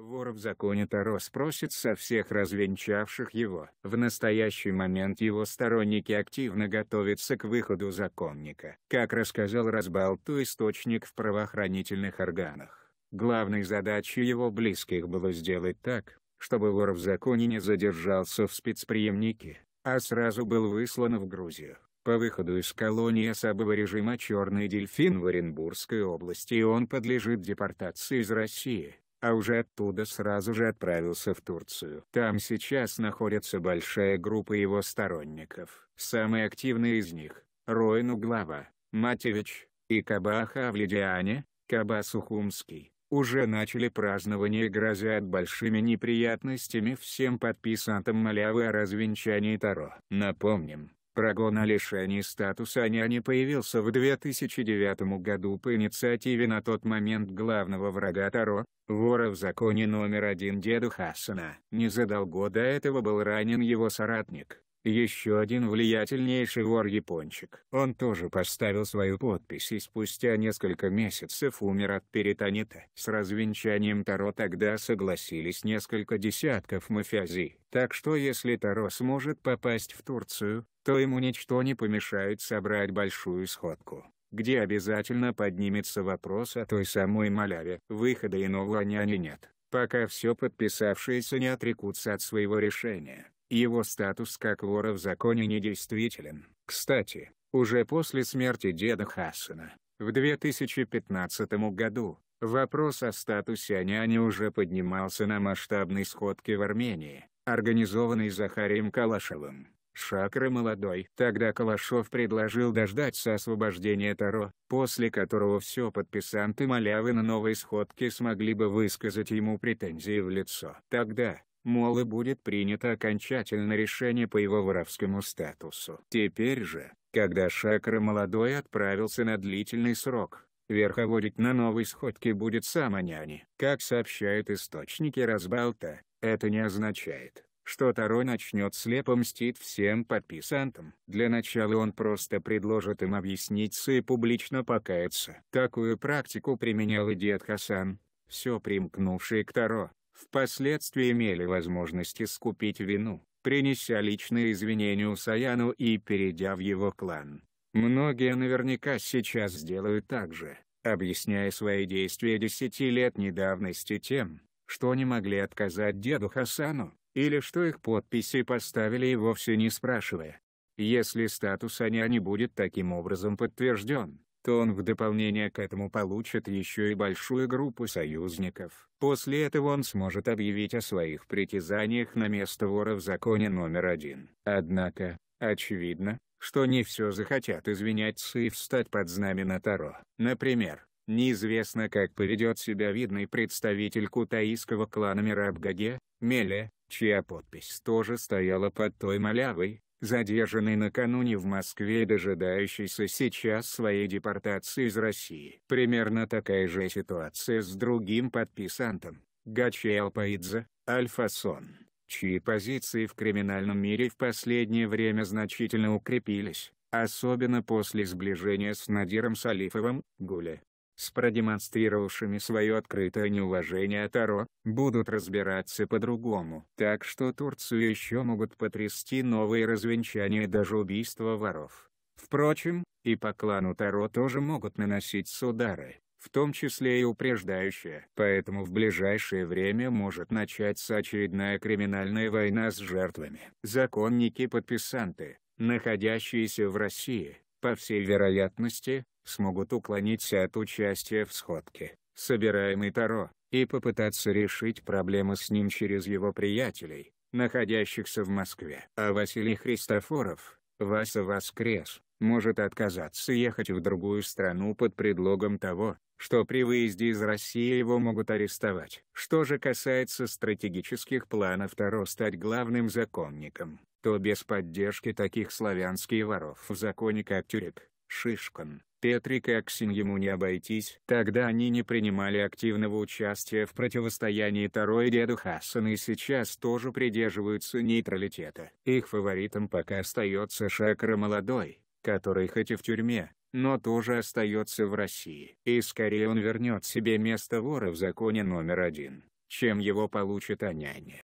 Вора в законе Таро спросит со всех развенчавших его. В настоящий момент его сторонники активно готовятся к выходу законника. Как рассказал Разбалту источник в правоохранительных органах, главной задачей его близких было сделать так, чтобы вор в законе не задержался в спецприемнике, а сразу был выслан в Грузию. По выходу из колонии особого режима «Черный дельфин» в Оренбургской области и он подлежит депортации из России а уже оттуда сразу же отправился в Турцию. Там сейчас находится большая группа его сторонников. Самые активные из них – Роин Углава, Матевич и Кабаха Авледиане, Кабас уже начали празднование и грозят большими неприятностями всем подписантам Малявы о развенчании Таро. Напомним, Парагона лишений статуса а няни а появился в 2009 году по инициативе на тот момент главного врага Таро, вора в законе номер один деду Хасана. Не за полгода этого был ранен его соратник, еще один влиятельнейший вор-япончик. Он тоже поставил свою подпись и спустя несколько месяцев умер от перитонита. С развенчанием Таро тогда согласились несколько десятков мафиази. Так что если Таро сможет попасть в Турцию, то ему ничто не помешает собрать большую сходку где обязательно поднимется вопрос о той самой маляве. Выхода иного няни нет, пока все подписавшиеся не отрекутся от своего решения его статус как вора в законе недействителен. Кстати, уже после смерти деда Хасана, в 2015 году, вопрос о статусе Аняни уже поднимался на масштабной сходке в Армении, организованной Захарием Калашевым. Шакры молодой. Тогда Калашов предложил дождаться освобождения Таро, после которого все подписанты Малявы на новой сходке смогли бы высказать ему претензии в лицо. Тогда, мол, и будет принято окончательное решение по его воровскому статусу. Теперь же, когда Шакра молодой отправился на длительный срок, верховодить на новой сходке будет сама Аняни. Как сообщают источники Разбалта, это не означает, что Таро начнет слепо мстить всем подписантам. Для начала он просто предложит им объясниться и публично покаяться. Такую практику применял и дед Хасан, все примкнувшие к Таро впоследствии имели возможность искупить вину, принеся личные извинения Саяну и перейдя в его клан. Многие наверняка сейчас сделают так же, объясняя свои действия десяти лет недавности тем, что не могли отказать деду Хасану, или что их подписи поставили и вовсе не спрашивая. Если статус Аня не будет таким образом подтвержден, то он в дополнение к этому получит еще и большую группу союзников. После этого он сможет объявить о своих притязаниях на место вора в законе номер один. Однако, очевидно, что не все захотят извиняться и встать под знамена Таро. Например, неизвестно как поведет себя видный представитель кутаистского клана Мирабгаге, Меле, чья подпись тоже стояла под той малявой, задержанный накануне в Москве и дожидающийся сейчас своей депортации из России. Примерно такая же ситуация с другим подписантом, Гачел Паидзе, Альфасон, чьи позиции в криминальном мире в последнее время значительно укрепились, особенно после сближения с Надиром Салифовым, Гуле с продемонстрировавшими свое открытое неуважение Таро, будут разбираться по-другому. Так что Турцию еще могут потрясти новые развенчания и даже убийства воров. Впрочем, и по клану Таро тоже могут наносить удары в том числе и упреждающие, Поэтому в ближайшее время может начаться очередная криминальная война с жертвами. Законники-подписанты, находящиеся в России, по всей вероятности, смогут уклониться от участия в сходке, собираемой Таро, и попытаться решить проблемы с ним через его приятелей, находящихся в Москве. А Василий Христофоров, Вася Воскрес, может отказаться ехать в другую страну под предлогом того, что при выезде из России его могут арестовать. Что же касается стратегических планов Таро стать главным законником, то без поддержки таких славянских воров в законе как Тюрик, Шишкан. Петри Коксин ему не обойтись. Тогда они не принимали активного участия в противостоянии Таро и Деду Хассан и сейчас тоже придерживаются нейтралитета. Их фаворитом пока остается Шакра Молодой, который хоть и в тюрьме, но тоже остается в России. И скорее он вернет себе место вора в законе номер один, чем его получит Аняня.